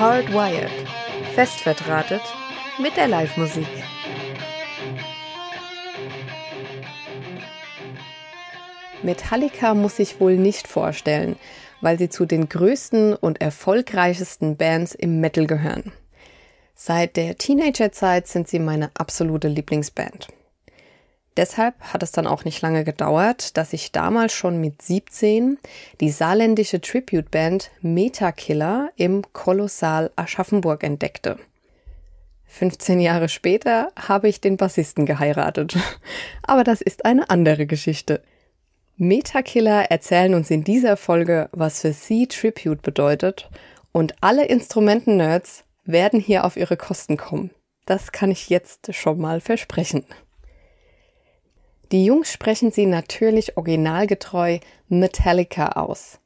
Hardwired. Fest mit der Live-Musik. Metallica muss ich wohl nicht vorstellen, weil sie zu den größten und erfolgreichsten Bands im Metal gehören. Seit der Teenagerzeit sind sie meine absolute Lieblingsband. Deshalb hat es dann auch nicht lange gedauert, dass ich damals schon mit 17 die saarländische Tributeband Metakiller im Kolossal Aschaffenburg entdeckte. 15 Jahre später habe ich den Bassisten geheiratet. Aber das ist eine andere Geschichte. Metakiller erzählen uns in dieser Folge, was für sie Tribute bedeutet und alle Instrumenten-Nerds werden hier auf ihre Kosten kommen. Das kann ich jetzt schon mal versprechen. Die Jungs sprechen sie natürlich originalgetreu Metallica aus.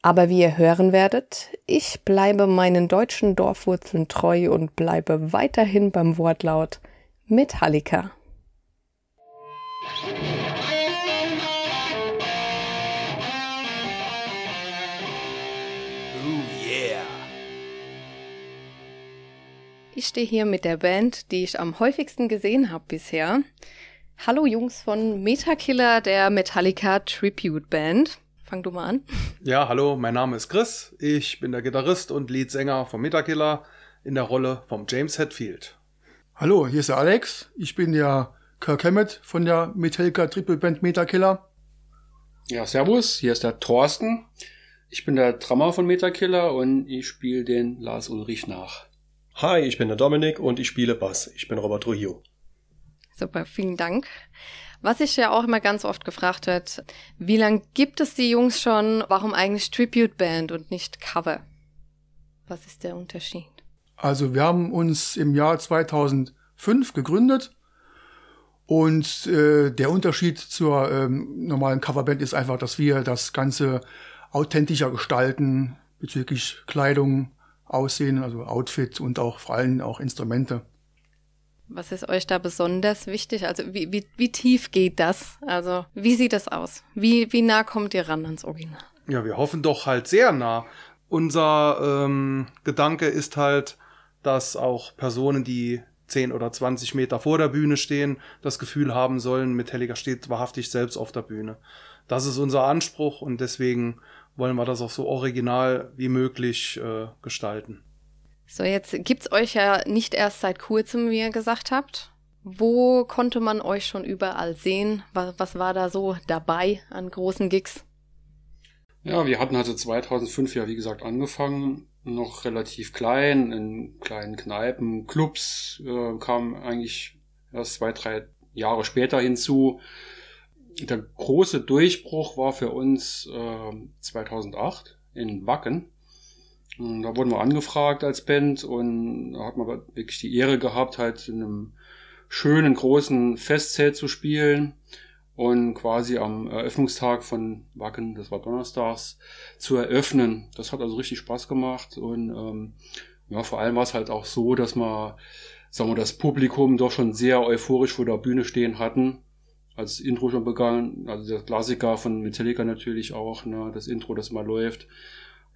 Aber wie ihr hören werdet, ich bleibe meinen deutschen Dorfwurzeln treu und bleibe weiterhin beim Wortlaut Metallica. Ich stehe hier mit der Band, die ich am häufigsten gesehen habe bisher. Hallo Jungs von Metakiller, der Metallica Tribute Band. Fang du mal an. Ja, hallo, mein Name ist Chris. Ich bin der Gitarrist und Leadsänger von Metakiller in der Rolle von James Hetfield. Hallo, hier ist der Alex. Ich bin der Kirk Hammett von der Metallica Triple Band Metakiller. Ja, servus, hier ist der Thorsten. Ich bin der Drummer von Metakiller und ich spiele den Lars Ulrich nach. Hi, ich bin der Dominik und ich spiele Bass. Ich bin Robert Trujillo. Super, vielen Dank. Was ich ja auch immer ganz oft gefragt wird, wie lange gibt es die Jungs schon? Warum eigentlich Tribute Band und nicht Cover? Was ist der Unterschied? Also wir haben uns im Jahr 2005 gegründet und äh, der Unterschied zur ähm, normalen Coverband ist einfach, dass wir das Ganze authentischer gestalten bezüglich Kleidung, Aussehen, also Outfit und auch vor allem auch Instrumente. Was ist euch da besonders wichtig? Also wie, wie, wie tief geht das? Also wie sieht das aus? Wie, wie nah kommt ihr ran ans Original? Ja, wir hoffen doch halt sehr nah. Unser ähm, Gedanke ist halt, dass auch Personen, die 10 oder 20 Meter vor der Bühne stehen, das Gefühl haben sollen, Metallica steht wahrhaftig selbst auf der Bühne. Das ist unser Anspruch und deswegen wollen wir das auch so original wie möglich äh, gestalten. So, jetzt gibt's euch ja nicht erst seit kurzem, wie ihr gesagt habt. Wo konnte man euch schon überall sehen? Was, was war da so dabei an großen Gigs? Ja, wir hatten also 2005 ja, wie gesagt, angefangen, noch relativ klein, in kleinen Kneipen, Clubs, äh, kamen eigentlich erst zwei, drei Jahre später hinzu. Der große Durchbruch war für uns äh, 2008 in Wacken da wurden wir angefragt als Band und da hat man wirklich die Ehre gehabt, halt in einem schönen großen Festzelt zu spielen und quasi am Eröffnungstag von Wacken, das war Donnerstags, zu eröffnen. Das hat also richtig Spaß gemacht und ähm, ja, vor allem war es halt auch so, dass man, sagen wir, das Publikum doch schon sehr euphorisch vor der Bühne stehen hatten als Intro schon begangen, also der Klassiker von Metallica natürlich auch, ne, das Intro, das mal läuft.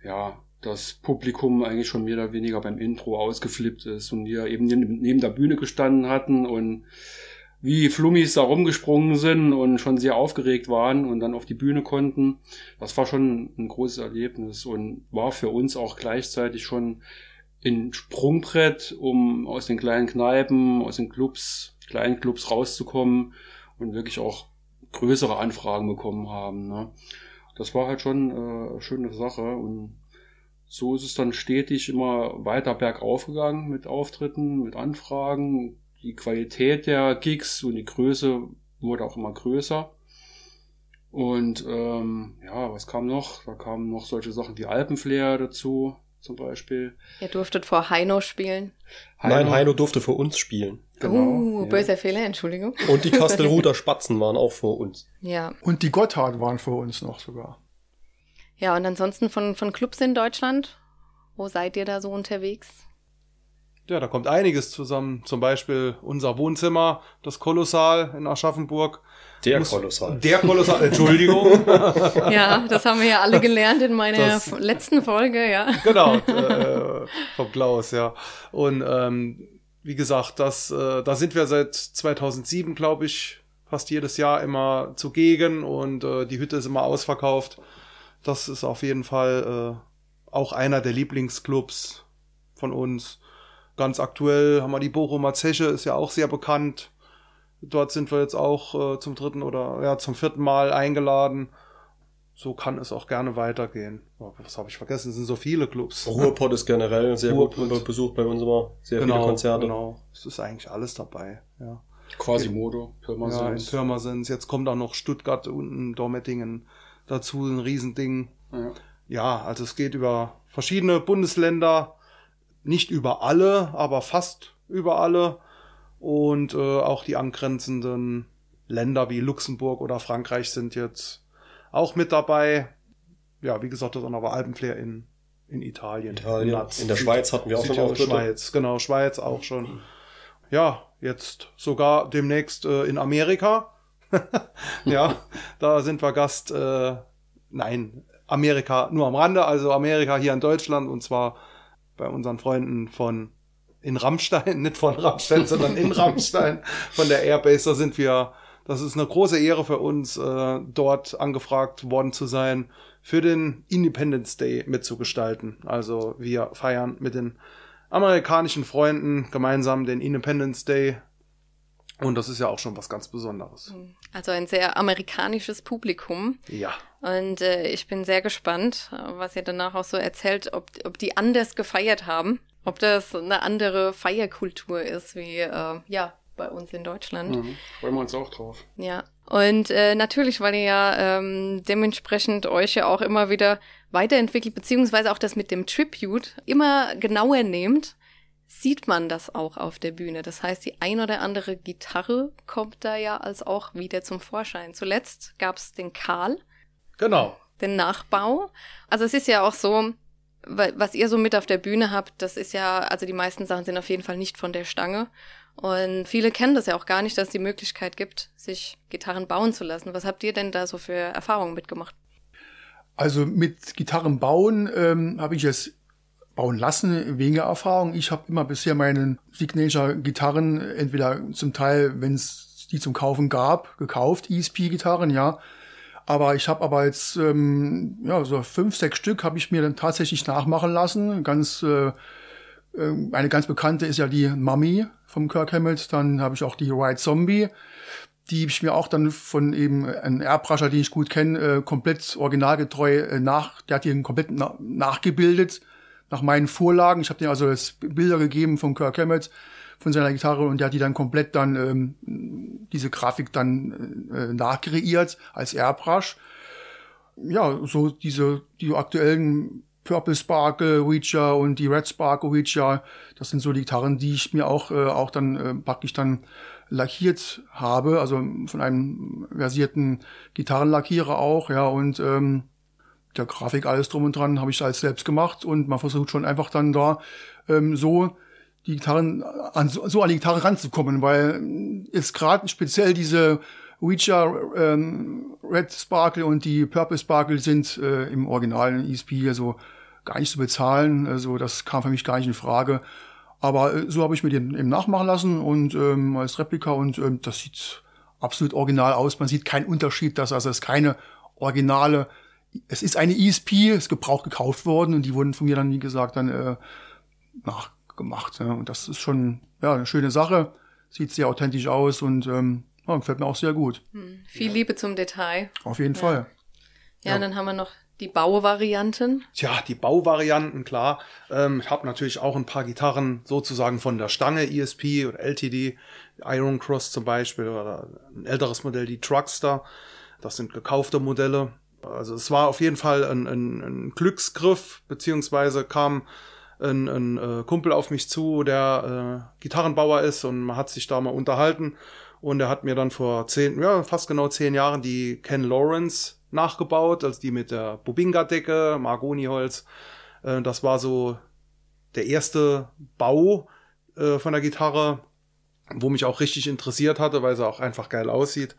Ja, das Publikum eigentlich schon mehr oder weniger beim Intro ausgeflippt ist und wir eben neben der Bühne gestanden hatten und wie Flummis da rumgesprungen sind und schon sehr aufgeregt waren und dann auf die Bühne konnten. Das war schon ein großes Erlebnis und war für uns auch gleichzeitig schon ein Sprungbrett, um aus den kleinen Kneipen, aus den Clubs, kleinen Clubs rauszukommen und wirklich auch größere Anfragen bekommen haben. Ne? Das war halt schon äh, eine schöne Sache und so ist es dann stetig immer weiter bergauf gegangen mit Auftritten, mit Anfragen. Die Qualität der Gigs und die Größe wurde auch immer größer. Und ähm, ja, was kam noch? Da kamen noch solche Sachen wie Alpenflair dazu, zum Beispiel. Ihr durftet vor Heino spielen. Heino. Nein, Heino durfte vor uns spielen. Genau, uh, ja. böser Fehler, Entschuldigung. Und die Kastelruder Spatzen waren auch vor uns. Ja. Und die Gotthard waren vor uns noch sogar. Ja, und ansonsten von, von Clubs in Deutschland, wo seid ihr da so unterwegs? Ja, da kommt einiges zusammen. Zum Beispiel unser Wohnzimmer, das Kolossal in Aschaffenburg. Der Muss, Kolossal. Der Kolossal, Entschuldigung. ja, das haben wir ja alle gelernt in meiner das, letzten Folge, ja. Genau, äh, vom Klaus, ja. Und ähm, wie gesagt, das, äh, da sind wir seit 2007, glaube ich, fast jedes Jahr immer zugegen und äh, die Hütte ist immer ausverkauft. Das ist auf jeden Fall äh, auch einer der Lieblingsclubs von uns. Ganz aktuell haben wir die Bochumer Zeche, ist ja auch sehr bekannt. Dort sind wir jetzt auch äh, zum dritten oder ja, zum vierten Mal eingeladen. So kann es auch gerne weitergehen. Oh, was habe ich vergessen? Es sind so viele Clubs. Ruhrpott ist generell sehr Ruhrpott. gut besucht bei uns immer. Sehr genau, viele Konzerte. Genau, es ist eigentlich alles dabei. Ja. Quasimodo, Pirmasens. Ja, in Pirmasens. Jetzt kommt auch noch Stuttgart unten, Dormettingen dazu, ein Riesending. Ja. ja, also es geht über verschiedene Bundesländer, nicht über alle, aber fast über alle. Und äh, auch die angrenzenden Länder wie Luxemburg oder Frankreich sind jetzt auch mit dabei. Ja, wie gesagt, das ist auch noch bei Alpenflair in, in Italien. Italien. Nats. In der Schweiz hatten wir auch schon Auftritte. Schweiz, genau, Schweiz auch schon. Ja, jetzt sogar demnächst äh, in Amerika. ja, da sind wir Gast. Äh, nein, Amerika nur am Rande, also Amerika hier in Deutschland und zwar bei unseren Freunden von in Rammstein, nicht von Rammstein, sondern in Rammstein von der Airbase. Da sind wir, das ist eine große Ehre für uns, äh, dort angefragt worden zu sein, für den Independence Day mitzugestalten. Also wir feiern mit den amerikanischen Freunden gemeinsam den Independence Day und das ist ja auch schon was ganz Besonderes. Hm. Also ein sehr amerikanisches Publikum. Ja. Und äh, ich bin sehr gespannt, äh, was ihr danach auch so erzählt, ob, ob die anders gefeiert haben, ob das eine andere Feierkultur ist, wie äh, ja bei uns in Deutschland. Mhm. Freuen wir uns auch drauf. Ja. Und äh, natürlich, weil ihr ja ähm, dementsprechend euch ja auch immer wieder weiterentwickelt, beziehungsweise auch das mit dem Tribute immer genauer nehmt sieht man das auch auf der Bühne. Das heißt, die ein oder andere Gitarre kommt da ja als auch wieder zum Vorschein. Zuletzt gab es den Karl. Genau. Den Nachbau. Also es ist ja auch so, was ihr so mit auf der Bühne habt, das ist ja, also die meisten Sachen sind auf jeden Fall nicht von der Stange. Und viele kennen das ja auch gar nicht, dass es die Möglichkeit gibt, sich Gitarren bauen zu lassen. Was habt ihr denn da so für Erfahrungen mitgemacht? Also mit Gitarren bauen ähm, habe ich jetzt bauen lassen, weniger Erfahrung. Ich habe immer bisher meinen Signature-Gitarren entweder zum Teil, wenn es die zum Kaufen gab, gekauft, ESP-Gitarren, ja. Aber ich habe aber jetzt ähm, ja, so fünf, sechs Stück habe ich mir dann tatsächlich nachmachen lassen. Ganz äh, äh eine ganz bekannte ist ja die Mummy vom Kirk Hammett. Dann habe ich auch die White Zombie die ich mir auch dann von eben einem Airbrusher, den ich gut kenne, äh, komplett originalgetreu äh, nach, der hat die komplett na nachgebildet nach meinen Vorlagen. Ich habe denen also jetzt Bilder gegeben von Kirk Hammett, von seiner Gitarre und der hat die dann komplett dann ähm, diese Grafik dann äh, nachkreiert als Airbrush. Ja, so diese die aktuellen Purple Sparkle Reacher und die Red Sparkle Reacher, das sind so die Gitarren, die ich mir auch äh, auch dann äh, praktisch dann lackiert habe, also von einem versierten Gitarrenlackierer auch, ja und ähm, der Grafik, alles drum und dran, habe ich alles selbst gemacht und man versucht schon einfach dann da ähm, so die Gitarren an, so an die Gitarre ranzukommen, weil ähm, jetzt gerade speziell diese Ouija ähm, Red Sparkle und die Purple Sparkle sind äh, im originalen ESP also gar nicht zu bezahlen. Also das kam für mich gar nicht in Frage. Aber äh, so habe ich mir den eben nachmachen lassen und ähm, als Replika und ähm, das sieht absolut original aus. Man sieht keinen Unterschied, dass also es keine originale es ist eine ESP, es gebraucht gekauft worden und die wurden von mir dann, wie gesagt, dann äh, nachgemacht. Ja. Und das ist schon ja, eine schöne Sache. Sieht sehr authentisch aus und ähm, ja, gefällt mir auch sehr gut. Hm, viel ja. Liebe zum Detail. Auf jeden ja. Fall. Ja, ja, dann haben wir noch die Bauvarianten. Tja, die Bauvarianten, klar. Ähm, ich habe natürlich auch ein paar Gitarren sozusagen von der Stange, ESP oder LTD, Iron Cross zum Beispiel oder ein älteres Modell, die Truckster. Das sind gekaufte Modelle also es war auf jeden Fall ein, ein, ein Glücksgriff, beziehungsweise kam ein, ein äh, Kumpel auf mich zu, der äh, Gitarrenbauer ist und man hat sich da mal unterhalten. Und er hat mir dann vor zehn, ja, fast genau zehn Jahren die Ken Lawrence nachgebaut, also die mit der bubinga decke Margoni-Holz. Äh, das war so der erste Bau äh, von der Gitarre, wo mich auch richtig interessiert hatte, weil sie auch einfach geil aussieht.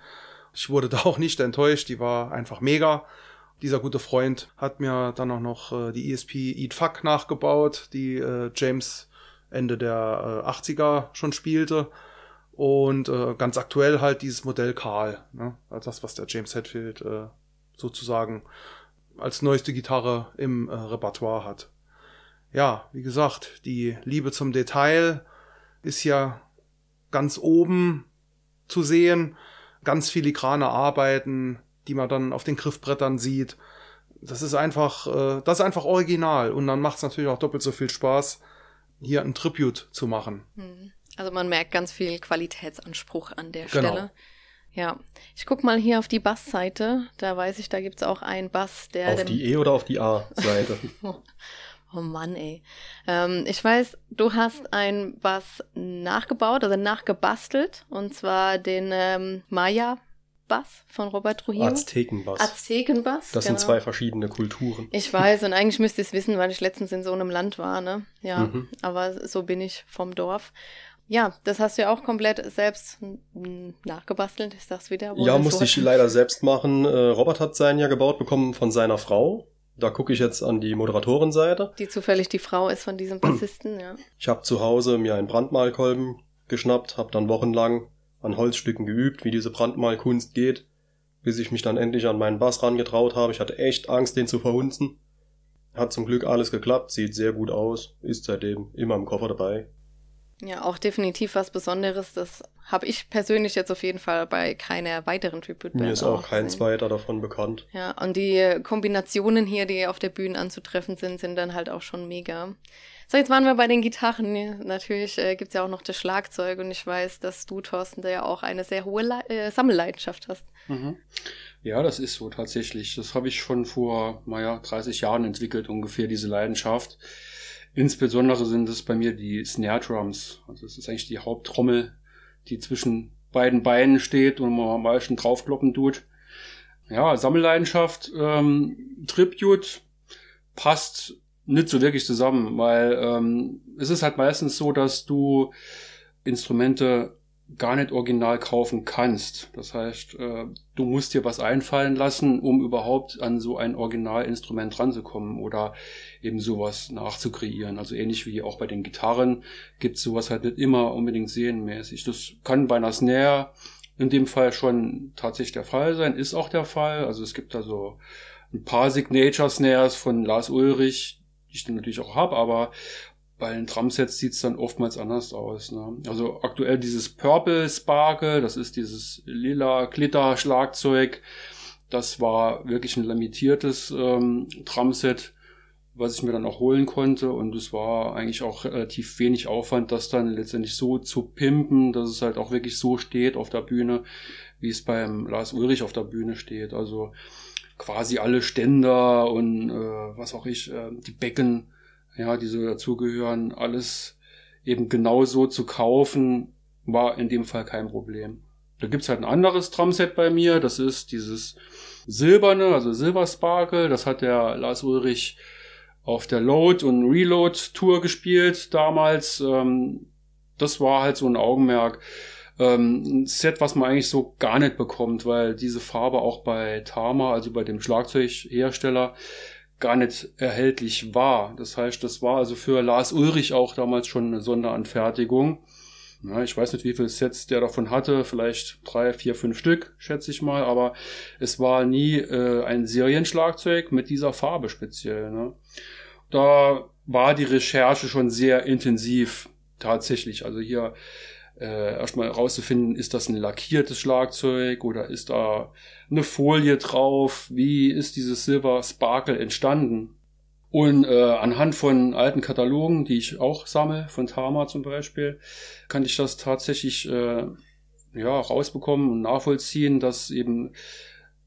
Ich wurde da auch nicht enttäuscht, die war einfach mega. Dieser gute Freund hat mir dann auch noch äh, die ESP Eat Fuck nachgebaut, die äh, James Ende der äh, 80er schon spielte. Und äh, ganz aktuell halt dieses Modell Karl. Ne? das, was der James Hetfield äh, sozusagen als neueste Gitarre im äh, Repertoire hat. Ja, wie gesagt, die Liebe zum Detail ist ja ganz oben zu sehen ganz filigrane Arbeiten, die man dann auf den Griffbrettern sieht. Das ist einfach, äh, das ist einfach original und dann macht es natürlich auch doppelt so viel Spaß, hier ein Tribute zu machen. Hm. Also man merkt ganz viel Qualitätsanspruch an der genau. Stelle. Ja, ich guck mal hier auf die Bassseite. Da weiß ich, da gibt es auch einen Bass, der. Auf die E oder auf die A-Seite? Oh Mann, ey. Ähm, ich weiß, du hast ein Bass nachgebaut, also nachgebastelt, und zwar den ähm, Maya. Bass von Robert Trujillo. Aztekenbass. Aztekenbass. Das genau. sind zwei verschiedene Kulturen. Ich weiß, und eigentlich müsste ich es wissen, weil ich letztens in so einem Land war, ne? Ja, mhm. aber so bin ich vom Dorf. Ja, das hast du ja auch komplett selbst nachgebastelt, ich sag's wieder. Ja, musste ich leider selbst machen. Äh, Robert hat seinen ja gebaut bekommen von seiner Frau. Da gucke ich jetzt an die Moderatorenseite. Die zufällig die Frau ist von diesem Bassisten, ja. Ich habe zu Hause mir einen Brandmalkolben geschnappt, habe dann wochenlang an Holzstücken geübt, wie diese Brandmalkunst geht, bis ich mich dann endlich an meinen Bass rangetraut habe. Ich hatte echt Angst, den zu verhunzen. Hat zum Glück alles geklappt, sieht sehr gut aus, ist seitdem immer im Koffer dabei. Ja, auch definitiv was Besonderes. Das habe ich persönlich jetzt auf jeden Fall bei keiner weiteren Tribute Band. Mir ist auch, kein gesehen. zweiter davon bekannt. Ja, und die Kombinationen hier, die auf der Bühne anzutreffen sind, sind dann halt auch schon mega. So, jetzt waren wir bei den Gitarren. Natürlich äh, gibt's ja auch noch das Schlagzeug und ich weiß, dass du, Thorsten, da ja auch eine sehr hohe Le äh, Sammelleidenschaft hast. Mhm. Ja, das ist so tatsächlich. Das habe ich schon vor, naja, 30 Jahren entwickelt, ungefähr diese Leidenschaft Insbesondere sind es bei mir die Snare Drums. Also es ist eigentlich die Haupttrommel, die zwischen beiden Beinen steht und man am meisten draufkloppen tut. Ja, Sammelleidenschaft, ähm, Tribute passt nicht so wirklich zusammen, weil ähm, es ist halt meistens so, dass du Instrumente gar nicht original kaufen kannst. Das heißt, äh, du musst dir was einfallen lassen, um überhaupt an so ein Originalinstrument ranzukommen oder eben sowas nachzukreieren. Also ähnlich wie auch bei den Gitarren gibt's sowas halt nicht immer unbedingt sehenmäßig. Das kann bei einer Snare in dem Fall schon tatsächlich der Fall sein, ist auch der Fall. Also es gibt da so ein paar Signature Snares von Lars Ulrich, die ich dann natürlich auch habe, aber bei den Drumsets sieht's dann oftmals anders aus. Ne? Also aktuell dieses Purple Sparkle, das ist dieses lila Glitter-Schlagzeug. Das war wirklich ein limitiertes ähm, Drumset, was ich mir dann auch holen konnte. Und es war eigentlich auch relativ wenig Aufwand, das dann letztendlich so zu pimpen, dass es halt auch wirklich so steht auf der Bühne, wie es beim Lars Ulrich auf der Bühne steht. Also quasi alle Ständer und äh, was auch ich, äh, die Becken ja, die so dazugehören, alles eben genau so zu kaufen, war in dem Fall kein Problem. Da gibt's halt ein anderes Drumset bei mir, das ist dieses silberne, also Silver Sparkle, das hat der Lars Ulrich auf der Load- und Reload-Tour gespielt damals. Ähm, das war halt so ein Augenmerk. Ähm, ein Set, was man eigentlich so gar nicht bekommt, weil diese Farbe auch bei Tama, also bei dem Schlagzeughersteller, gar nicht erhältlich war. Das heißt, das war also für Lars Ulrich auch damals schon eine Sonderanfertigung. Ja, ich weiß nicht, wie viele Sets der davon hatte, vielleicht drei, vier, fünf Stück, schätze ich mal, aber es war nie äh, ein Serienschlagzeug mit dieser Farbe speziell. Ne? Da war die Recherche schon sehr intensiv tatsächlich. Also hier äh, erstmal herauszufinden, ist das ein lackiertes Schlagzeug oder ist da eine Folie drauf? Wie ist dieses Silver Sparkle entstanden? Und äh, anhand von alten Katalogen, die ich auch sammle, von Tama zum Beispiel, kann ich das tatsächlich äh, ja, rausbekommen und nachvollziehen, dass eben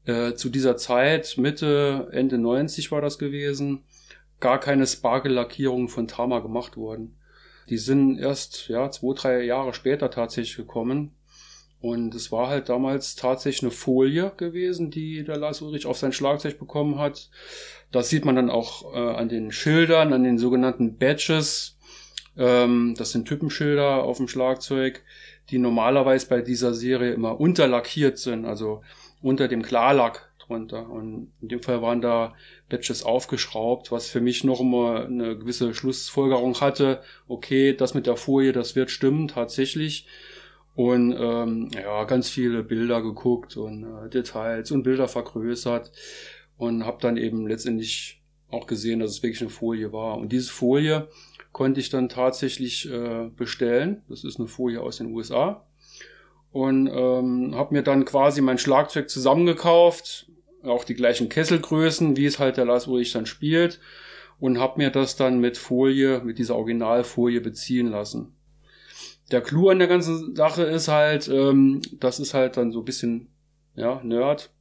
äh, zu dieser Zeit, Mitte, Ende 90 war das gewesen, gar keine sparkle lackierungen von Tama gemacht wurden. Die sind erst ja, zwei, drei Jahre später tatsächlich gekommen. Und es war halt damals tatsächlich eine Folie gewesen, die der Lars Ulrich auf sein Schlagzeug bekommen hat. Das sieht man dann auch äh, an den Schildern, an den sogenannten Badges. Ähm, das sind Typenschilder auf dem Schlagzeug, die normalerweise bei dieser Serie immer unterlackiert sind, also unter dem Klarlack drunter. Und in dem Fall waren da letztes aufgeschraubt, was für mich noch immer eine gewisse Schlussfolgerung hatte, okay, das mit der Folie, das wird stimmen tatsächlich. Und ähm, ja, ganz viele Bilder geguckt und äh, Details und Bilder vergrößert und habe dann eben letztendlich auch gesehen, dass es wirklich eine Folie war. Und diese Folie konnte ich dann tatsächlich äh, bestellen. Das ist eine Folie aus den USA. Und ähm, habe mir dann quasi mein Schlagzeug zusammengekauft, auch die gleichen Kesselgrößen, wie es halt der Lars Ulrich dann spielt und habe mir das dann mit Folie, mit dieser Originalfolie beziehen lassen. Der Clou an der ganzen Sache ist halt, ähm, das ist halt dann so ein bisschen, ja, Nerd,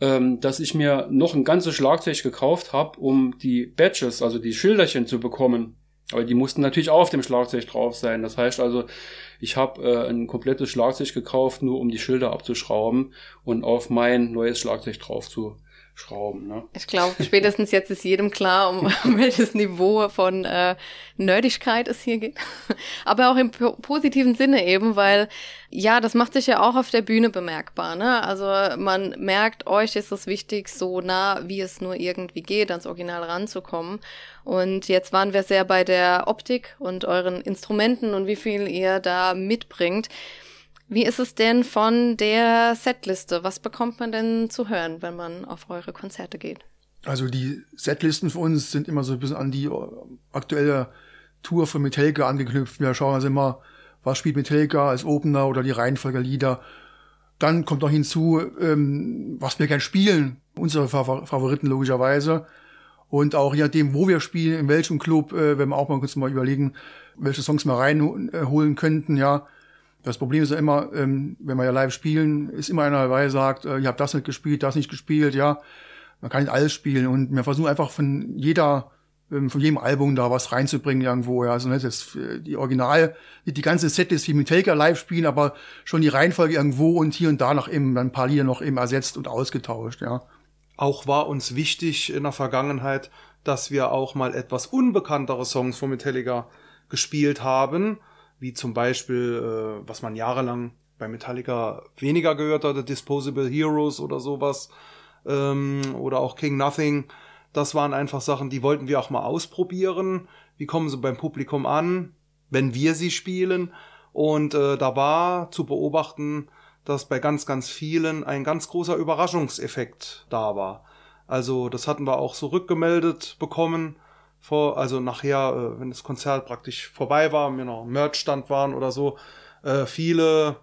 ähm, dass ich mir noch ein ganzes Schlagzeug gekauft habe, um die Badges, also die Schilderchen zu bekommen. Aber die mussten natürlich auch auf dem Schlagzeug drauf sein. Das heißt also, ich habe äh, ein komplettes Schlagzeug gekauft, nur um die Schilder abzuschrauben und auf mein neues Schlagzeug drauf zu Schrauben. Ne? Ich glaube, spätestens jetzt ist jedem klar, um, um welches Niveau von äh, Nerdigkeit es hier geht. Aber auch im po positiven Sinne eben, weil ja, das macht sich ja auch auf der Bühne bemerkbar. Ne? Also man merkt, euch ist es wichtig, so nah wie es nur irgendwie geht, ans Original ranzukommen. Und jetzt waren wir sehr bei der Optik und euren Instrumenten und wie viel ihr da mitbringt. Wie ist es denn von der Setliste? Was bekommt man denn zu hören, wenn man auf eure Konzerte geht? Also die Setlisten für uns sind immer so ein bisschen an die äh, aktuelle Tour von Metallica angeknüpft. Wir schauen also immer, was spielt Metallica als Opener oder die Reihenfolge Lieder. Dann kommt noch hinzu, ähm, was wir gerne spielen, unsere Favoriten logischerweise. Und auch je nachdem, wo wir spielen, in welchem Club, äh, wenn wir auch mal kurz mal überlegen, welche Songs wir reinholen äh, könnten, ja. Das Problem ist ja immer, ähm, wenn wir ja live spielen, ist immer einer dabei, sagt, äh, ich habe das nicht gespielt, das nicht gespielt, ja. Man kann nicht alles spielen und wir versuchen einfach von jeder, ähm, von jedem Album da was reinzubringen irgendwo, ja. Also nicht ne, äh, jetzt die Original, die, die ganze Setlist, die mit Taker live spielen, aber schon die Reihenfolge irgendwo und hier und da noch eben dann ein paar Lieder noch eben ersetzt und ausgetauscht, ja. Auch war uns wichtig in der Vergangenheit, dass wir auch mal etwas unbekanntere Songs von Metallica gespielt haben wie zum Beispiel, äh, was man jahrelang bei Metallica weniger gehört hatte, Disposable Heroes oder sowas, ähm, oder auch King Nothing. Das waren einfach Sachen, die wollten wir auch mal ausprobieren. Wie kommen sie beim Publikum an, wenn wir sie spielen? Und äh, da war zu beobachten, dass bei ganz, ganz vielen ein ganz großer Überraschungseffekt da war. Also das hatten wir auch so rückgemeldet bekommen, vor, also nachher, äh, wenn das Konzert praktisch vorbei war, mir noch am Merchstand waren oder so, äh, viele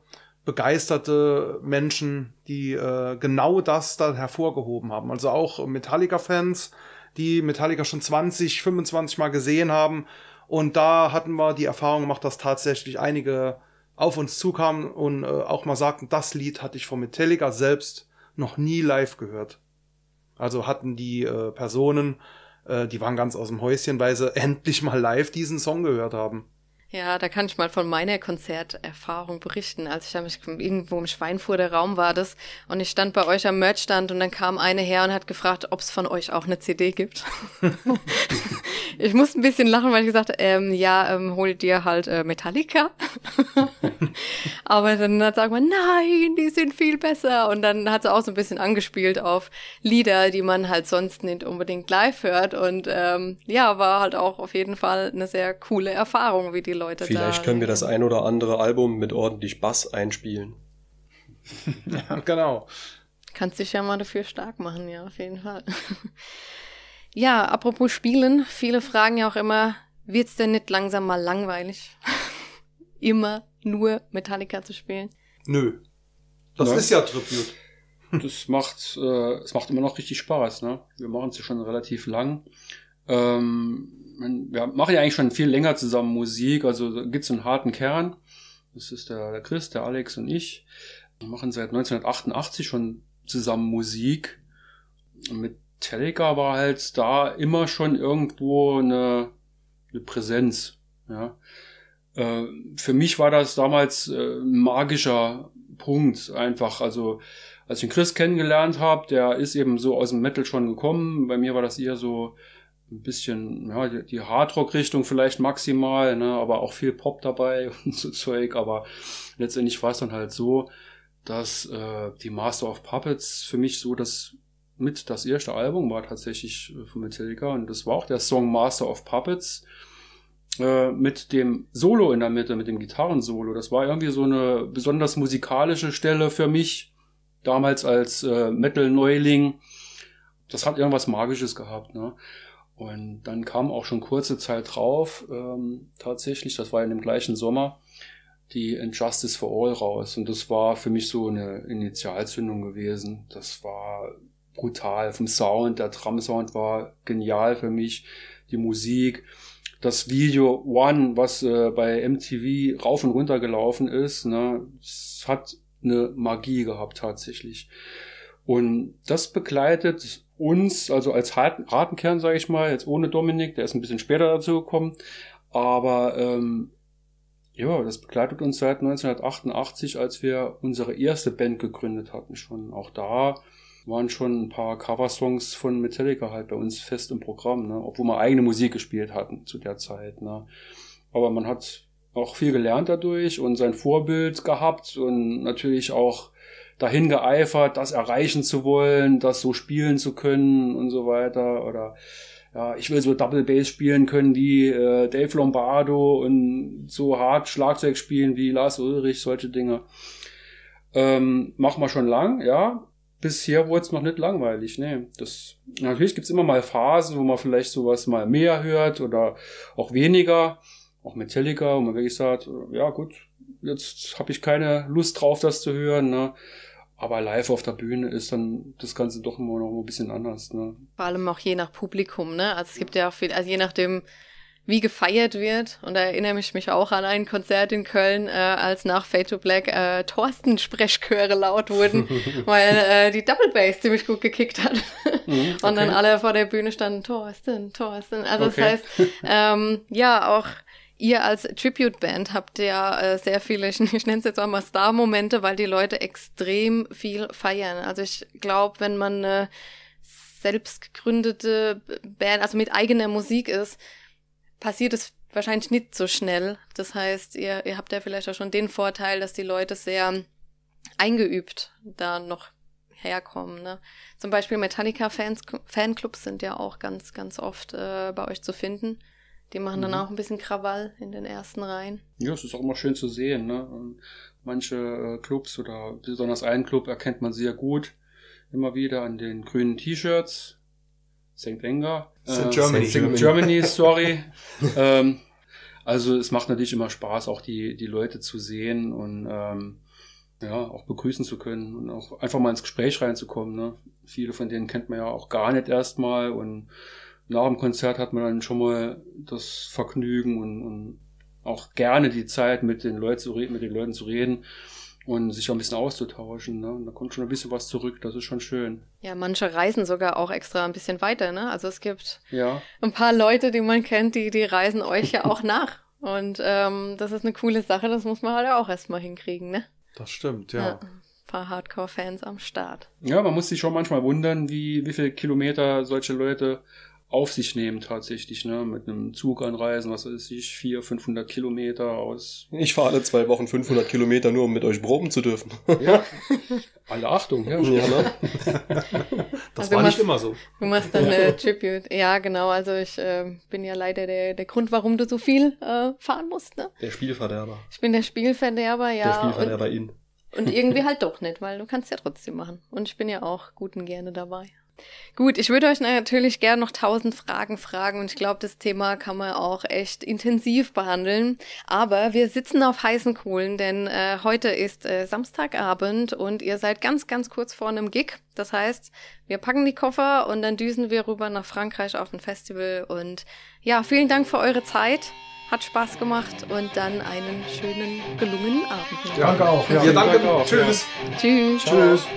begeisterte Menschen, die äh, genau das dann hervorgehoben haben. Also auch Metallica-Fans, die Metallica schon 20, 25 Mal gesehen haben. Und da hatten wir die Erfahrung gemacht, dass tatsächlich einige auf uns zukamen und äh, auch mal sagten, das Lied hatte ich von Metallica selbst noch nie live gehört. Also hatten die äh, Personen äh, die waren ganz aus dem Häuschen, weil sie endlich mal live diesen Song gehört haben. Ja, da kann ich mal von meiner Konzerterfahrung berichten. Als ich da mich irgendwo im Schweinfurter Raum war das und ich stand bei euch am Merchstand und dann kam eine her und hat gefragt, ob es von euch auch eine CD gibt. Ich musste ein bisschen lachen, weil ich gesagt habe, ähm, ja, ähm, hol dir halt äh, Metallica. Aber dann hat sie auch mal, nein, die sind viel besser. Und dann hat sie auch so ein bisschen angespielt auf Lieder, die man halt sonst nicht unbedingt live hört. Und ähm, ja, war halt auch auf jeden Fall eine sehr coole Erfahrung, wie die Leute Vielleicht da. Vielleicht können wir das ein oder andere Album mit ordentlich Bass einspielen. ja, genau. Kannst dich ja mal dafür stark machen, ja, auf jeden Fall. Ja, apropos Spielen, viele fragen ja auch immer, wird's denn nicht langsam mal langweilig? immer nur Metallica zu spielen? Nö. Das Nein. ist ja Tribute. das macht, äh, es macht immer noch richtig Spaß, ne? Wir machen es ja schon relativ lang. Ähm, wir machen ja eigentlich schon viel länger zusammen Musik, also da gibt's einen harten Kern. Das ist der, der Chris, der Alex und ich. Wir machen seit 1988 schon zusammen Musik. Mit Telka war halt da immer schon irgendwo eine, eine Präsenz. Ja. Äh, für mich war das damals äh, ein magischer Punkt einfach. Also als ich den Chris kennengelernt habe, der ist eben so aus dem Metal schon gekommen. Bei mir war das eher so ein bisschen ja, die, die Hardrock-Richtung vielleicht maximal, ne, aber auch viel Pop dabei und so Zeug. Aber letztendlich war es dann halt so, dass äh, die Master of Puppets für mich so das mit das erste Album war tatsächlich äh, von Metallica und das war auch der Song Master of Puppets äh, mit dem Solo in der Mitte, mit dem Gitarrensolo. Das war irgendwie so eine besonders musikalische Stelle für mich, damals als äh, Metal-Neuling. Das hat irgendwas Magisches gehabt. Ne? Und dann kam auch schon kurze Zeit drauf, ähm, tatsächlich, das war in dem gleichen Sommer, die Injustice for All raus. Und das war für mich so eine Initialzündung gewesen. Das war brutal. Vom Sound, der Drum-Sound war genial für mich. Die Musik, das Video One, was äh, bei MTV rauf und runter gelaufen ist, ne, hat eine Magie gehabt tatsächlich. Und das begleitet uns, also als Ratenkern, sage ich mal, jetzt ohne Dominik, der ist ein bisschen später dazu gekommen, aber ähm, ja, das begleitet uns seit 1988, als wir unsere erste Band gegründet hatten schon. Auch da waren schon ein paar Coversongs von Metallica halt bei uns fest im Programm, ne? obwohl wir eigene Musik gespielt hatten zu der Zeit. Ne? Aber man hat auch viel gelernt dadurch und sein Vorbild gehabt und natürlich auch dahin geeifert, das erreichen zu wollen, das so spielen zu können und so weiter. Oder ja, ich will so Double Bass spielen können wie äh, Dave Lombardo und so hart Schlagzeug spielen wie Lars Ulrich, solche Dinge. Ähm, mach mal schon lang, ja bisher wurde es noch nicht langweilig. Nee, das, natürlich es immer mal Phasen, wo man vielleicht sowas mal mehr hört oder auch weniger. Auch Metallica, wo man wirklich sagt, ja gut, jetzt habe ich keine Lust drauf, das zu hören. Ne? Aber live auf der Bühne ist dann das Ganze doch immer noch ein bisschen anders. Ne? Vor allem auch je nach Publikum, ne? Also es gibt ja auch viel, also je nachdem, wie gefeiert wird. Und da erinnere ich mich auch an ein Konzert in Köln, äh, als nach Fade to Black äh, Thorsten Sprechchöre laut wurden, weil äh, die Double Bass ziemlich gut gekickt hat. Mhm, okay. Und dann alle vor der Bühne standen, Thorsten, Thorsten. Also okay. das heißt, ähm, ja, auch ihr als Tribute-Band habt ja äh, sehr viele, ich, ich nenne es jetzt auch mal Star-Momente, weil die Leute extrem viel feiern. Also ich glaube, wenn man Äh, selbst gegründete Band, also mit eigener Musik ist, passiert es wahrscheinlich nicht so schnell. Das heißt, ihr, ihr habt ja vielleicht auch schon den Vorteil, dass die Leute sehr eingeübt da noch herkommen. Ne? Zum Beispiel Metallica-Fans, Fanclubs sind ja auch ganz, ganz oft äh, bei euch zu finden. Die machen dann mhm. auch ein bisschen Krawall in den ersten Reihen. Ja, es ist auch immer schön zu sehen. Ne? manche äh, Clubs oder besonders einen Club erkennt man sehr gut. Immer wieder an den grünen T-Shirts, St. Wenger. St. Germany. St. Germany, sorry. ähm, also es macht natürlich immer Spaß, auch die, die Leute zu sehen und ähm, ja, auch begrüßen zu können und auch einfach mal ins Gespräch reinzukommen. Ne? Viele von denen kennt man ja auch gar nicht erstmal und nach dem Konzert hat man dann schon mal das Vergnügen und, und auch gerne die Zeit, mit den, Leuten zu reden, mit den Leuten zu reden und sich auch ein bisschen auszutauschen. Ne? Und da kommt schon ein bisschen was zurück, das ist schon schön. Ja, manche reisen sogar auch extra ein bisschen weiter. Ne? Also es gibt ja. ein paar Leute, die man kennt, die, die reisen euch ja auch nach. Und ähm, das ist eine coole Sache, das muss man halt auch erstmal hinkriegen. Ne? Das stimmt, ja. ja paar Hardcore-Fans am Start. Ja, man muss sich schon manchmal wundern, wie, wie viele Kilometer solche Leute auf sich nehmen tatsächlich, ne? Mit einem Zug anreisen, was weiß ich, 400, 500 Kilometer aus. Ich fahre alle zwei Wochen 500 Kilometer nur, um mit euch proben zu dürfen. Ja. alle Achtung, ja. ja ne? Das also war machst, nicht immer so. Du machst dann äh, Tribute. Ja, genau. Also ich äh, bin ja leider der, der Grund, warum du so viel äh, fahren musst, ne? Der Spielverderber. Ich bin der Spielverderber, ja. Der Spielverderber in. Und irgendwie halt doch nicht, weil du kannst ja trotzdem machen. Und ich bin ja auch guten gerne dabei. Gut, ich würde euch natürlich gerne noch tausend Fragen fragen und ich glaube, das Thema kann man auch echt intensiv behandeln. Aber wir sitzen auf heißen Kohlen, denn äh, heute ist äh, Samstagabend und ihr seid ganz, ganz kurz vor einem Gig. Das heißt, wir packen die Koffer und dann düsen wir rüber nach Frankreich auf ein Festival. Und ja, vielen Dank für eure Zeit. Hat Spaß gemacht und dann einen schönen, gelungenen Abend. Ja, danke auch. Ja, ja danke. danke auch. Tschüss. Tschüss. Tschüss.